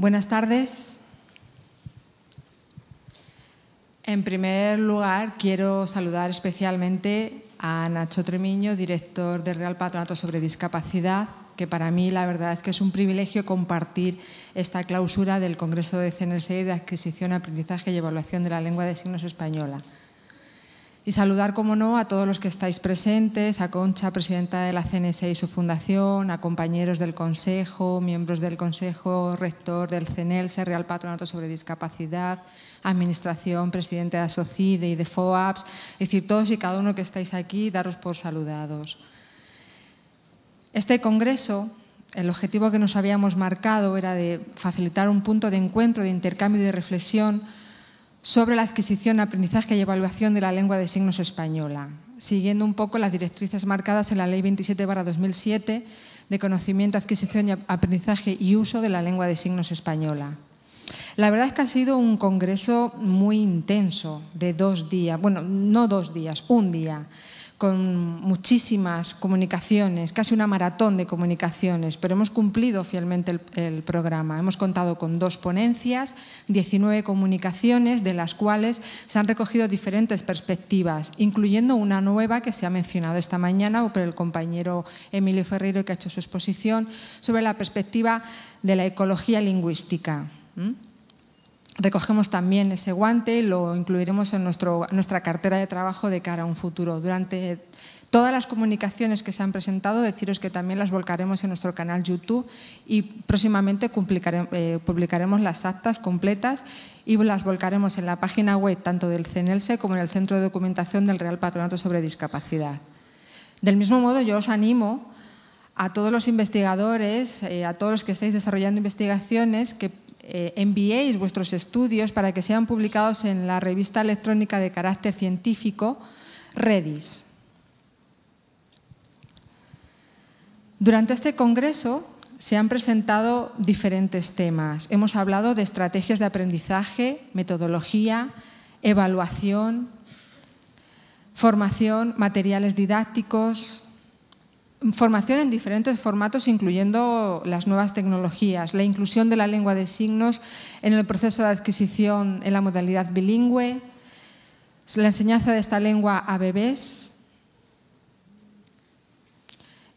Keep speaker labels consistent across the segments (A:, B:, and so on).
A: Buenas tardes. En primer lugar, quiero saludar especialmente a Nacho Tremiño, director del Real Patronato sobre Discapacidad, que para mí la verdad es que es un privilegio compartir esta clausura del Congreso de CNSE de Adquisición, Aprendizaje y Evaluación de la Lengua de Signos Española. Y saludar, como no, a todos los que estáis presentes, a Concha, presidenta de la CNS y su fundación, a compañeros del Consejo, miembros del Consejo, rector del CENELSE, Real Patronato sobre Discapacidad, Administración, presidente de ASOCIDE y de FOAPS, es decir, todos y cada uno que estáis aquí, daros por saludados. Este congreso el objetivo que nos habíamos marcado era de facilitar un punto de encuentro, de intercambio y de reflexión sobre la adquisición, aprendizaje y evaluación de la lengua de signos española, siguiendo un poco las directrices marcadas en la Ley 27-2007 de conocimiento, adquisición, aprendizaje y uso de la lengua de signos española. La verdad es que ha sido un congreso muy intenso, de dos días, bueno, no dos días, un día con muchísimas comunicaciones, casi una maratón de comunicaciones, pero hemos cumplido fielmente el, programa. Hemos contado con dos ponencias, 19 comunicaciones, de las cuales se han recogido diferentes perspectivas, incluyendo una nueva que se ha mencionado esta mañana por el compañero Emilio Ferreiro que ha hecho su exposición sobre la perspectiva de la ecología lingüística recogemos también ese guante, y lo incluiremos en nuestro, nuestra cartera de trabajo de cara a un futuro. Durante todas las comunicaciones que se han presentado, deciros que también las volcaremos en nuestro canal YouTube y próximamente eh, publicaremos las actas completas y las volcaremos en la página web tanto del CENELSE como en el Centro de Documentación del Real Patronato sobre Discapacidad. Del mismo modo, yo os animo a todos los investigadores, eh, a todos los que estáis desarrollando investigaciones, que eh, enviéis vuestros estudios para que sean publicados en la revista electrónica de carácter científico Redis. Durante este congreso se han presentado diferentes temas. Hemos hablado de estrategias de aprendizaje, metodología, evaluación, formación, materiales didácticos, Formación en diferentes formatos, incluyendo las nuevas tecnologías, la inclusión de la lengua de signos en el proceso de adquisición en la modalidad bilingüe, la enseñanza de esta lengua a bebés.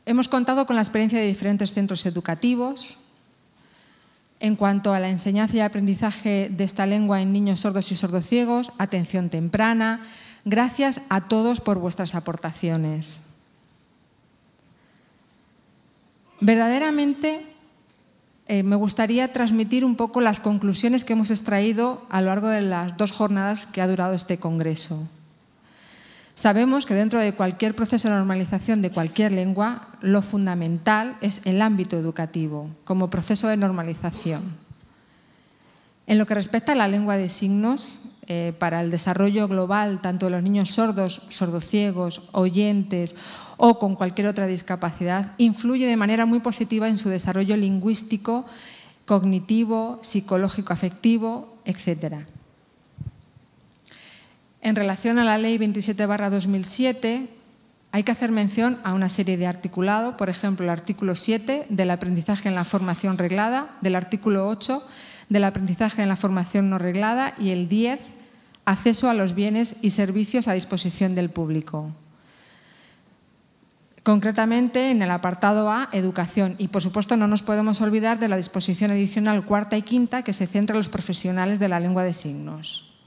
A: Hemos contado con la experiencia de diferentes centros educativos. En cuanto a la enseñanza y aprendizaje de esta lengua en niños sordos y sordociegos, atención temprana. Gracias a todos por vuestras aportaciones. Verdaderamente eh, me gustaría transmitir un poco las conclusiones que hemos extraído a lo largo de las dos jornadas que ha durado este Congreso. Sabemos que dentro de cualquier proceso de normalización de cualquier lengua, lo fundamental es el ámbito educativo como proceso de normalización. En lo que respecta a la lengua de signos, eh, para el desarrollo global, tanto de los niños sordos, sordociegos, oyentes o con cualquier otra discapacidad, influye de manera muy positiva en su desarrollo lingüístico, cognitivo, psicológico, afectivo, etc. En relación a la Ley 27-2007, hay que hacer mención a una serie de articulados, por ejemplo, el artículo 7 del aprendizaje en la formación reglada, del artículo 8 del aprendizaje en la formación no reglada y el 10 acceso a los bienes y servicios a disposición del público. Concretamente, en el apartado A, educación. Y, por supuesto, no nos podemos olvidar de la disposición adicional cuarta y quinta que se centra en los profesionales de la lengua de signos.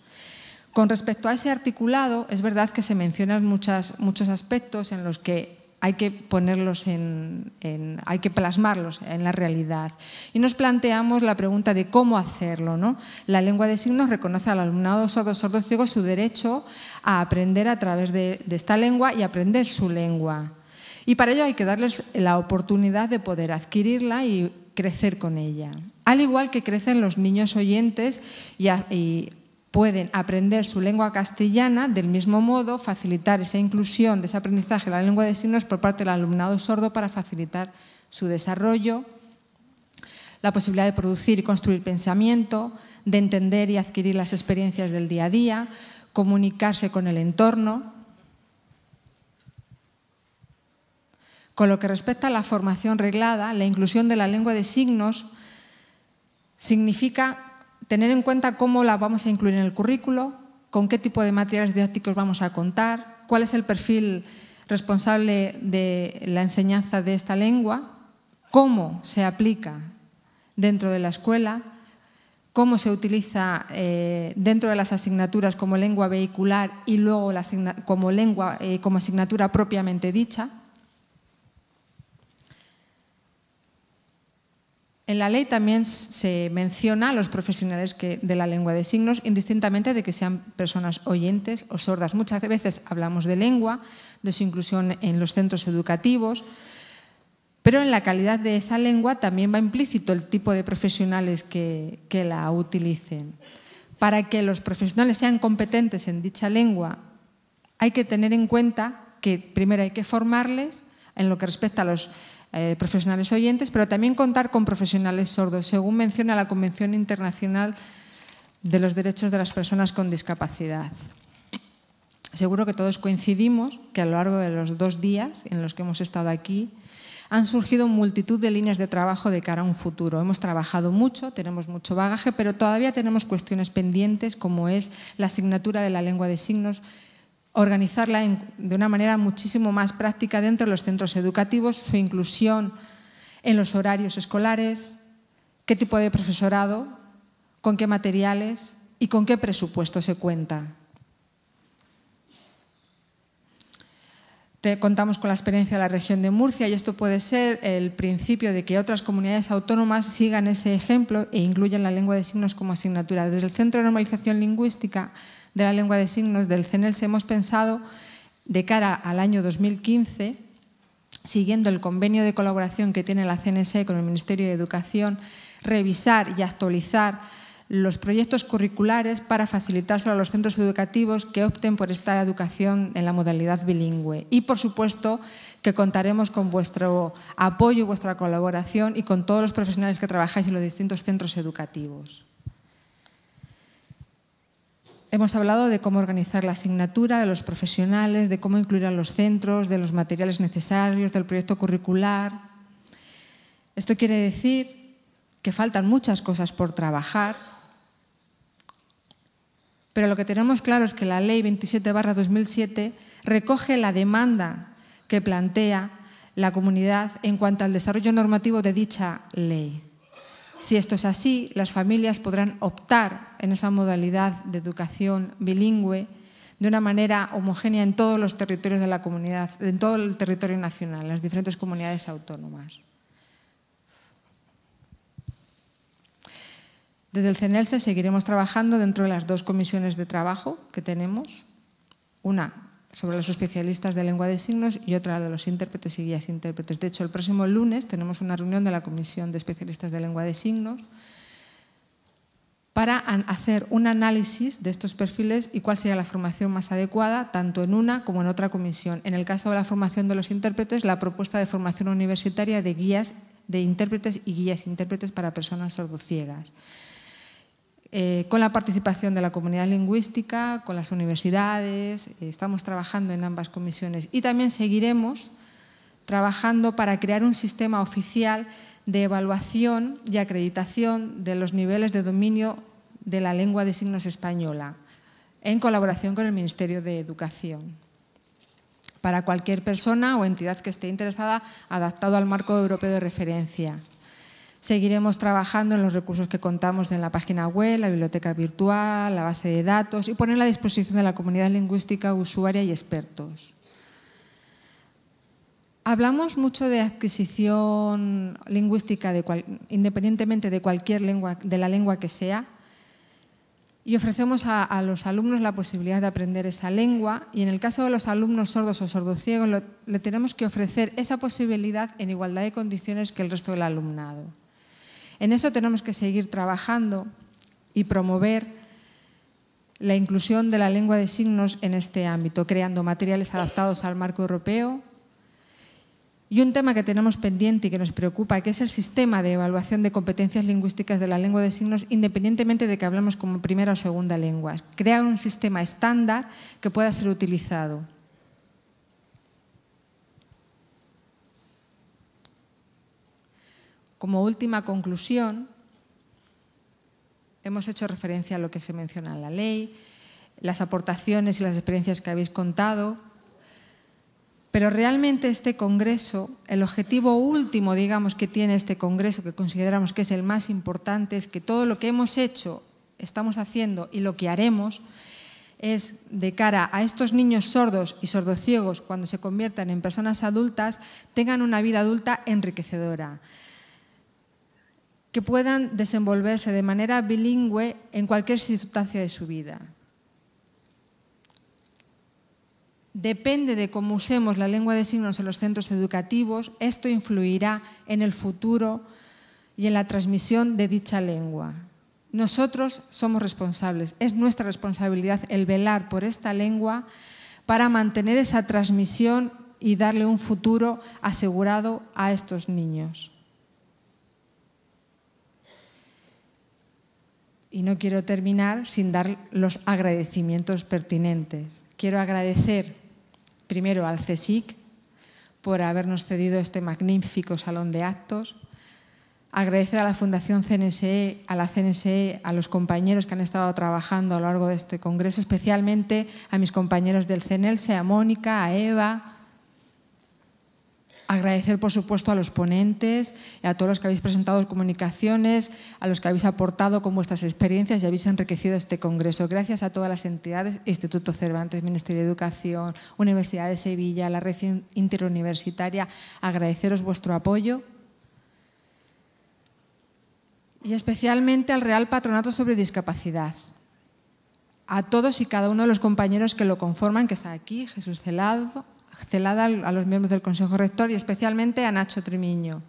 A: Con respecto a ese articulado, es verdad que se mencionan muchos aspectos en los que hay que ponerlos en, hay que plasmarlos en la realidad. Y nos planteamos la pregunta de cómo hacerlo. ¿no? La lengua de signos reconoce al alumnado sordo, sordo, ciego su derecho a aprender a través de, esta lengua y aprender su lengua. Y para ello hay que darles la oportunidad de poder adquirirla y crecer con ella. Al igual que crecen los niños oyentes y, y pueden aprender su lengua castellana, del mismo modo facilitar esa inclusión ese aprendizaje de la lengua de signos por parte del alumnado sordo para facilitar su desarrollo, la posibilidad de producir y construir pensamiento, de entender y adquirir las experiencias del día a día, comunicarse con el entorno. Con lo que respecta a la formación reglada, la inclusión de la lengua de signos significa tener en cuenta cómo la vamos a incluir en el currículo, con qué tipo de materiales didácticos vamos a contar, cuál es el perfil responsable de la enseñanza de esta lengua, cómo se aplica dentro de la escuela, cómo se utiliza eh, dentro de las asignaturas como lengua vehicular y luego como lengua eh, como asignatura propiamente dicha. En la ley también se menciona a los profesionales que, de la lengua de signos, indistintamente de que sean personas oyentes o sordas. Muchas veces hablamos de lengua, de su inclusión en los centros educativos, pero en la calidad de esa lengua también va implícito el tipo de profesionales que, que la utilicen. Para que los profesionales sean competentes en dicha lengua, hay que tener en cuenta que primero hay que formarles en lo que respecta a los eh, profesionales oyentes, pero también contar con profesionales sordos, según menciona la Convención Internacional de los Derechos de las Personas con Discapacidad. Seguro que todos coincidimos que a lo largo de los dos días en los que hemos estado aquí han surgido multitud de líneas de trabajo de cara a un futuro. Hemos trabajado mucho, tenemos mucho bagaje, pero todavía tenemos cuestiones pendientes como es la asignatura de la lengua de signos organizarla de una manera muchísimo más práctica dentro de los centros educativos, su inclusión en los horarios escolares, qué tipo de profesorado, con qué materiales y con qué presupuesto se cuenta. Te contamos con la experiencia de la región de Murcia y esto puede ser el principio de que otras comunidades autónomas sigan ese ejemplo e incluyan la lengua de signos como asignatura. Desde el Centro de Normalización Lingüística de la lengua de signos del CENELS hemos pensado de cara al año 2015, siguiendo el convenio de colaboración que tiene la CNSE con el Ministerio de Educación, revisar y actualizar los proyectos curriculares para facilitárselo a los centros educativos que opten por esta educación en la modalidad bilingüe. Y, por supuesto, que contaremos con vuestro apoyo, y vuestra colaboración y con todos los profesionales que trabajáis en los distintos centros educativos. Hemos hablado de cómo organizar la asignatura, de los profesionales, de cómo incluir a los centros, de los materiales necesarios, del proyecto curricular. Esto quiere decir que faltan muchas cosas por trabajar, pero lo que tenemos claro es que la Ley 27-2007 recoge la demanda que plantea la comunidad en cuanto al desarrollo normativo de dicha ley. Si esto es así, las familias podrán optar en esa modalidad de educación bilingüe de una manera homogénea en todos los territorios de la comunidad, en todo el territorio nacional, en las diferentes comunidades autónomas. Desde el CENELSE seguiremos trabajando dentro de las dos comisiones de trabajo que tenemos, una sobre los especialistas de lengua de signos y otra de los intérpretes y guías intérpretes. De hecho, el próximo lunes tenemos una reunión de la Comisión de Especialistas de Lengua de Signos para hacer un análisis de estos perfiles y cuál sería la formación más adecuada, tanto en una como en otra comisión. En el caso de la formación de los intérpretes, la propuesta de formación universitaria de guías de intérpretes y guías intérpretes para personas sordociegas. Eh, con la participación de la comunidad lingüística, con las universidades, eh, estamos trabajando en ambas comisiones y también seguiremos trabajando para crear un sistema oficial de evaluación y acreditación de los niveles de dominio de la lengua de signos española, en colaboración con el Ministerio de Educación. Para cualquier persona o entidad que esté interesada, adaptado al marco europeo de referencia. Seguiremos trabajando en los recursos que contamos en la página web, la biblioteca virtual, la base de datos y poner a disposición de la comunidad lingüística, usuaria y expertos. Hablamos mucho de adquisición lingüística independientemente de cualquier lengua, de la lengua que sea, y ofrecemos a, los alumnos la posibilidad de aprender esa lengua y en el caso de los alumnos sordos o sordociegos le tenemos que ofrecer esa posibilidad en igualdad de condiciones que el resto del alumnado. En eso tenemos que seguir trabajando y promover la inclusión de la lengua de signos en este ámbito, creando materiales adaptados al marco europeo. Y un tema que tenemos pendiente y que nos preocupa, que es el sistema de evaluación de competencias lingüísticas de la lengua de signos, independientemente de que hablemos como primera o segunda lengua. Crear un sistema estándar que pueda ser utilizado. como última conclusión, hemos hecho referencia a lo que se menciona en la ley, las aportaciones y las experiencias que habéis contado, pero realmente este Congreso, el objetivo último, digamos, que tiene este Congreso, que consideramos que es el más importante, es que todo lo que hemos hecho, estamos haciendo y lo que haremos es de cara a estos niños sordos y sordociegos cuando se conviertan en personas adultas, tengan una vida adulta enriquecedora que puedan desenvolverse de manera bilingüe en cualquier circunstancia de su vida. Depende de cómo usemos la lengua de signos en los centros educativos, esto influirá en el futuro y en la transmisión de dicha lengua. Nosotros somos responsables, es nuestra responsabilidad el velar por esta lengua para mantener esa transmisión y darle un futuro asegurado a estos niños. Y no quiero terminar sin dar los agradecimientos pertinentes. Quiero agradecer primero al CSIC por habernos cedido este magnífico salón de actos. Agradecer a la Fundación CNSE, a la CNSE, a los compañeros que han estado trabajando a lo largo de este congreso, especialmente a mis compañeros del CNELSE, a Mónica, a Eva, Agradecer, por supuesto, a los ponentes, a todos los que habéis presentado comunicaciones, a los que habéis aportado con vuestras experiencias y habéis enriquecido este Congreso. Gracias a todas las entidades, Instituto Cervantes, Ministerio de Educación, Universidad de Sevilla, la Red Interuniversitaria. Agradeceros vuestro apoyo. Y especialmente al Real Patronato sobre Discapacidad. A todos y cada uno de los compañeros que lo conforman, que está aquí, Jesús Celado, celada a los miembros del Consejo Rector y especialmente a Nacho Trimiño,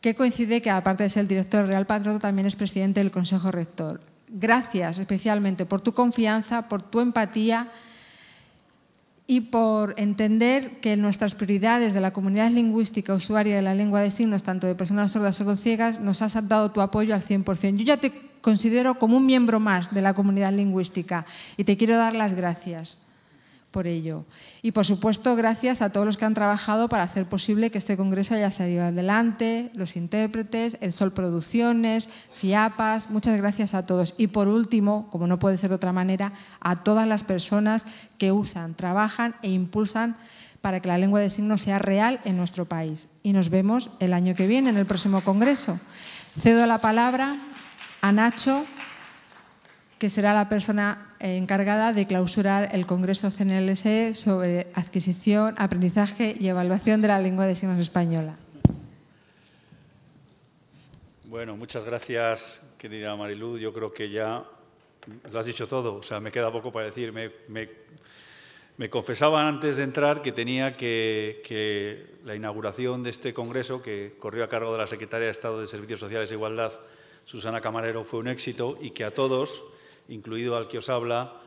A: que coincide que aparte de ser el director Real patrón también es presidente del Consejo Rector. Gracias especialmente por tu confianza, por tu empatía y por entender que nuestras prioridades de la comunidad lingüística usuaria de la lengua de signos, tanto de personas sordas o ciegas, nos has dado tu apoyo al 100%. Yo ya te considero como un miembro más de la comunidad lingüística y te quiero dar las gracias por ello. Y por supuesto, gracias a todos los que han trabajado para hacer posible que este congreso haya salido adelante, los intérpretes, El Sol Producciones, FIAPAS, muchas gracias a todos. Y por último, como no puede ser de otra manera, a todas las personas que usan, trabajan e impulsan para que la lengua de signos sea real en nuestro país. Y nos vemos el año que viene en el próximo congreso. Cedo la palabra a Nacho que será la persona eh, encargada de clausurar el Congreso CNLS sobre adquisición, aprendizaje y evaluación de la lengua de signos española.
B: Bueno, muchas gracias, querida Mariluz. Yo creo que ya lo has dicho todo. O sea, me queda poco para decir. Me, me, confesaban antes de entrar que tenía que, que la inauguración de este Congreso, que corrió a cargo de la Secretaria de Estado de Servicios Sociales e Igualdad, Susana Camarero, fue un éxito y que a todos incluido al que os habla,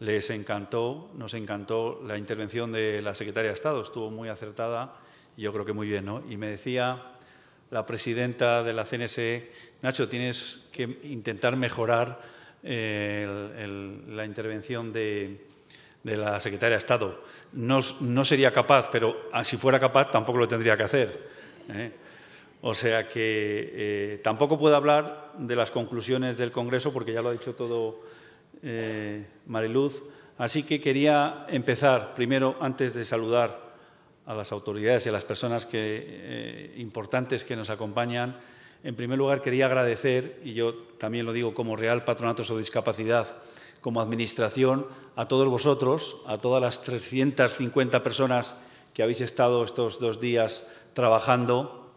B: les encantó, nos encantó la intervención de la secretaria de Estado, estuvo muy acertada yo creo que muy bien. ¿no? Y me decía la presidenta de la CNSE, Nacho, tienes que intentar mejorar eh, la intervención de, la secretaria de Estado. No, sería capaz, pero ah, si fuera capaz tampoco lo tendría que hacer. ¿eh? O sea que eh, tampoco puedo hablar de las conclusiones del Congreso porque ya lo ha dicho todo eh, Mariluz. Así que quería empezar, primero, antes de saludar a las autoridades y a las personas eh, importantes que nos acompañan, en primer lugar quería agradecer, y yo también lo digo como Real Patronato sobre Discapacidad, como Administración, a todos vosotros, a todas las 350 personas que habéis estado estos dos días trabajando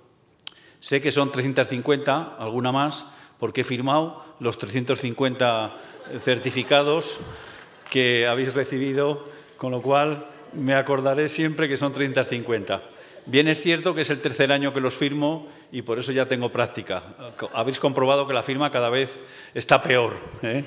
B: Sé que son 350, alguna más, porque he firmado los 350 certificados que habéis recibido, con lo cual me acordaré siempre que son 350. Bien es cierto que es el tercer año que los firmo y por eso ya tengo práctica. Habéis comprobado que la firma cada vez está peor. ¿eh?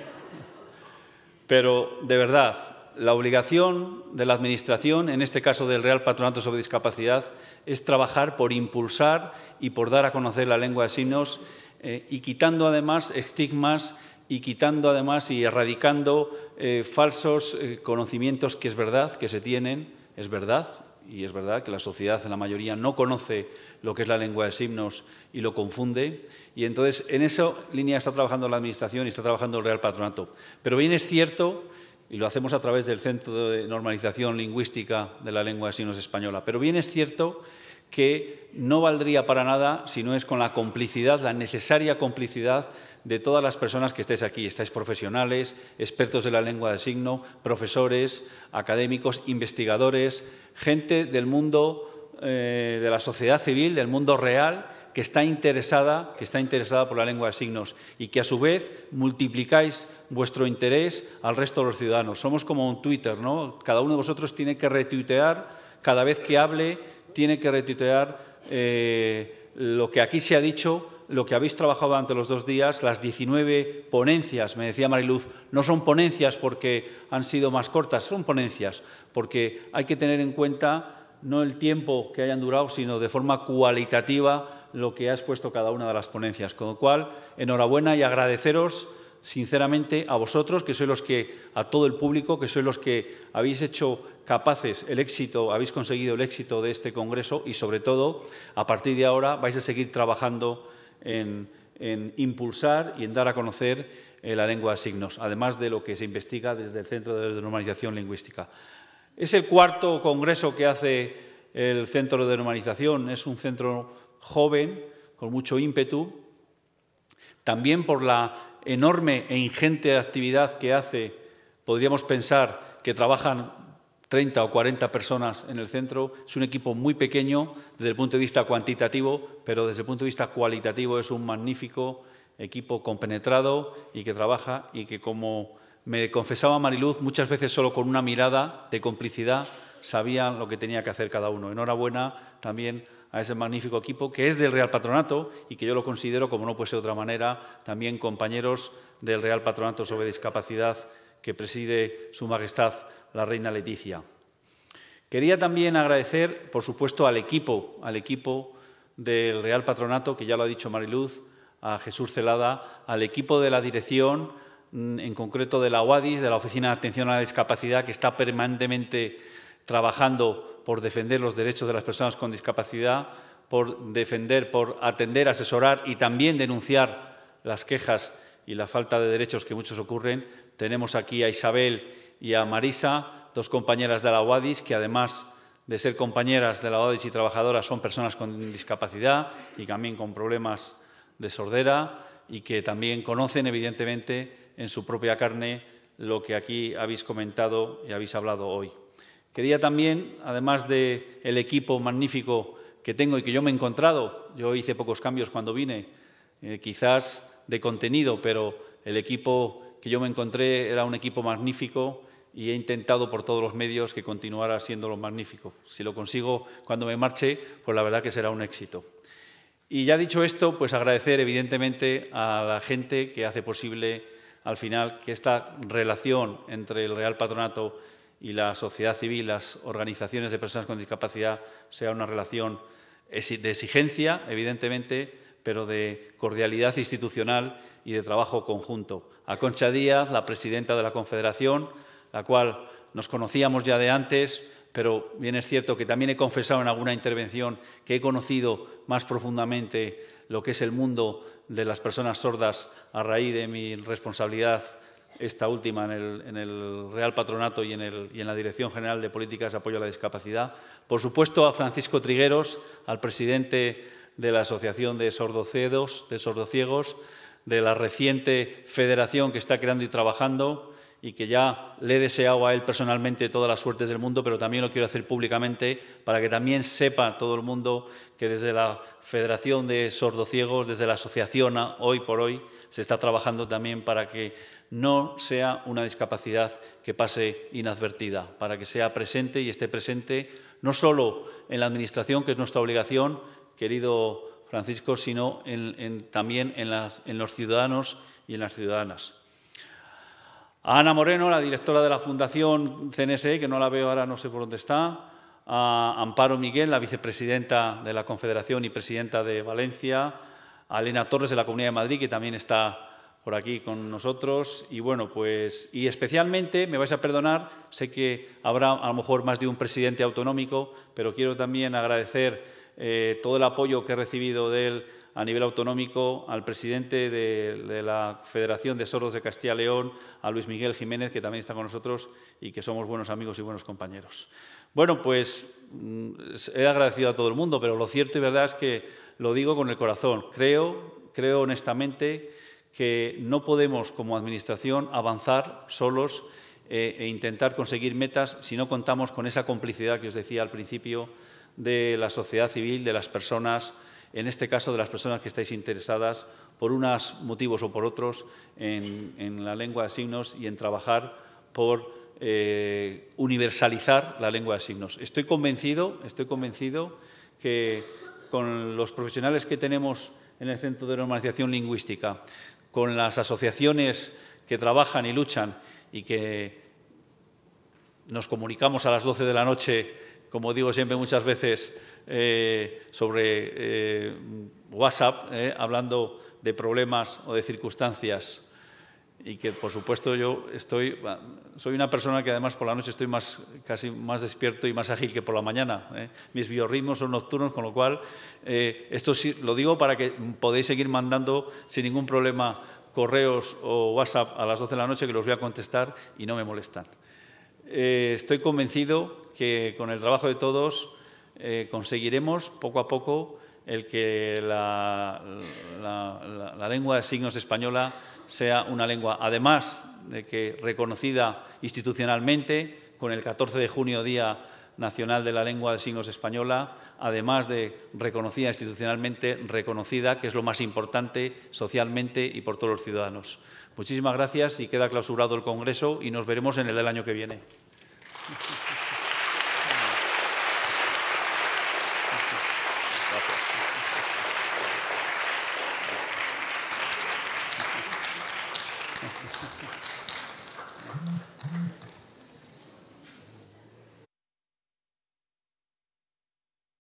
B: Pero de verdad, la obligación de la Administración, en este caso del Real Patronato sobre Discapacidad, es trabajar por impulsar y por dar a conocer la lengua de signos eh, y quitando además estigmas y quitando además y erradicando eh, falsos eh, conocimientos que es verdad que se tienen, es verdad, y es verdad que la sociedad en la mayoría no conoce lo que es la lengua de signos y lo confunde. Y entonces en esa línea está trabajando la Administración y está trabajando el Real Patronato. Pero bien es cierto y lo hacemos a través del Centro de Normalización Lingüística de la Lengua de Signos Española. Pero bien es cierto que no valdría para nada si no es con la complicidad, la necesaria complicidad de todas las personas que estáis aquí. Estáis profesionales, expertos de la lengua de signo, profesores, académicos, investigadores, gente del mundo eh, de la sociedad civil, del mundo real, que está interesada, que está interesada por la lengua de signos y que a su vez multiplicáis vuestro interés al resto de los ciudadanos. Somos como un Twitter, ¿no? Cada uno de vosotros tiene que retuitear cada vez que hable, tiene que retuitear eh, lo que aquí se ha dicho lo que habéis trabajado durante los dos días, las 19 ponencias, me decía Mariluz, no son ponencias porque han sido más cortas, son ponencias porque hay que tener en cuenta no el tiempo que hayan durado, sino de forma cualitativa lo que ha expuesto cada una de las ponencias. Con lo cual, enhorabuena y agradeceros sinceramente a vosotros, que sois los que, a todo el público, que sois los que habéis hecho capaces el éxito, habéis conseguido el éxito de este Congreso y, sobre todo, a partir de ahora vais a seguir trabajando en, impulsar y en dar a conocer eh, la lengua de signos, además de lo que se investiga desde el Centro de Normalización Lingüística. Es el cuarto congreso que hace el Centro de Normalización, es un centro joven, con mucho ímpetu, también por la enorme e ingente actividad que hace, podríamos pensar que trabajan 30 o 40 personas en el centro, es un equipo muy pequeño desde el punto de vista cuantitativo, pero desde el punto de vista cualitativo es un magnífico equipo compenetrado y que trabaja y que como me confesaba Mariluz, muchas veces solo con una mirada de complicidad sabían lo que tenía que hacer cada uno. Enhorabuena también a ese magnífico equipo que es del Real Patronato y que yo lo considero, como no puede ser de otra manera, también compañeros del Real Patronato sobre Discapacidad que preside Su Majestad la Reina Leticia. Quería también agradecer, por supuesto, al equipo, al equipo del Real Patronato, que ya lo ha dicho Mariluz, a Jesús Celada, al equipo de la dirección, mm, en concreto de la UADIS, de la Oficina de Atención a la Discapacidad, que está permanentemente trabajando por defender los derechos de las personas con discapacidad, por defender, por atender, asesorar y también denunciar las quejas y la falta de derechos que muchos ocurren. Tenemos aquí a Isabel y a Marisa, dos compañeras de la UADIS, que además de ser compañeras de la UADIS y trabajadoras son personas con discapacidad y también con problemas de sordera y que también conocen evidentemente en su propia carne lo que aquí habéis comentado y habéis hablado hoy. Quería también, además del equipo magnífico que tengo y que yo me he encontrado, yo hice pocos cambios cuando vine, eh, quizás de contenido, pero el equipo que yo me encontré era un equipo magnífico y he intentado por todos los medios que continuara siendo lo magnífico. Si lo consigo cuando me marche, pues la verdad que será un éxito. Y ya dicho esto, pues agradecer evidentemente a la gente que hace posible al final que esta relación entre el Real Patronato y la sociedad civil, las organizaciones de personas con discapacidad, sea una relación de exigencia, evidentemente, pero de cordialidad institucional y de trabajo conjunto. A Concha Díaz, la presidenta de la Confederación, la cual nos conocíamos ya de antes, pero bien es cierto que también he confesado en alguna intervención que he conocido más profundamente lo que es el mundo de las personas sordas a raíz de mi responsabilidad esta última en el, Real Patronato y en, la Dirección General de Políticas de Apoyo a la Discapacidad. Por supuesto, a Francisco Trigueros, al presidente de la Asociación de Sordocedos, de Sordociegos, de la reciente federación que está creando y trabajando, y que ya le he deseado a él personalmente todas las suertes del mundo, pero también lo quiero hacer públicamente para que también sepa todo el mundo que desde la Federación de Sordociegos, desde la Asociación hoy por hoy, se está trabajando también para que no sea una discapacidad que pase inadvertida, para que sea presente y esté presente no solo en la Administración, que es nuestra obligación, querido Francisco, sino también en los ciudadanos y en las ciudadanas. A Ana Moreno, la directora de la Fundación CNSE, que no la veo ahora, no sé por dónde está. A Amparo Miguel, la vicepresidenta de la Confederación y presidenta de Valencia. A Elena Torres, de la Comunidad de Madrid, que también está por aquí con nosotros. Y bueno, pues, y especialmente, me vais a perdonar, sé que habrá a lo mejor más de un presidente autonómico, pero quiero también agradecer eh, todo el apoyo que he recibido de él a nivel autonómico, al presidente de, la Federación de Sordos de Castilla y León, a Luis Miguel Jiménez, que también está con nosotros y que somos buenos amigos y buenos compañeros. Bueno, pues mm, he agradecido a todo el mundo, pero lo cierto y verdad es que lo digo con el corazón. Creo, creo honestamente que no podemos como Administración avanzar solos eh, e intentar conseguir metas si no contamos con esa complicidad que os decía al principio de la sociedad civil, de las personas, en este caso de las personas que estáis interesadas por unos motivos o por otros en, la lengua de signos y en trabajar por eh, universalizar la lengua de signos. Estoy convencido, estoy convencido que con los profesionales que tenemos en el Centro de Normalización Lingüística, con las asociaciones que trabajan y luchan y que nos comunicamos a las 12 de la noche como digo siempre muchas veces, eh, sobre eh, WhatsApp, eh, hablando de problemas o de circunstancias. Y que, por supuesto, yo estoy, soy una persona que además por la noche estoy más, casi más despierto y más ágil que por la mañana. Mis biorritmos son nocturnos, con lo cual, esto lo digo para que podéis seguir mandando sin ningún problema correos o WhatsApp a las 12 de la noche, que los voy a contestar y no me molestan. estoy convencido que con el trabajo de todos eh, conseguiremos poco a poco el que la, la, lengua de signos española sea una lengua, además de que reconocida institucionalmente con el 14 de junio Día Nacional de la Lengua de Signos Española, además de reconocida institucionalmente, reconocida, que es lo más importante socialmente y por todos los ciudadanos. Muchísimas gracias y queda clausurado el Congreso y nos veremos en el del año que viene.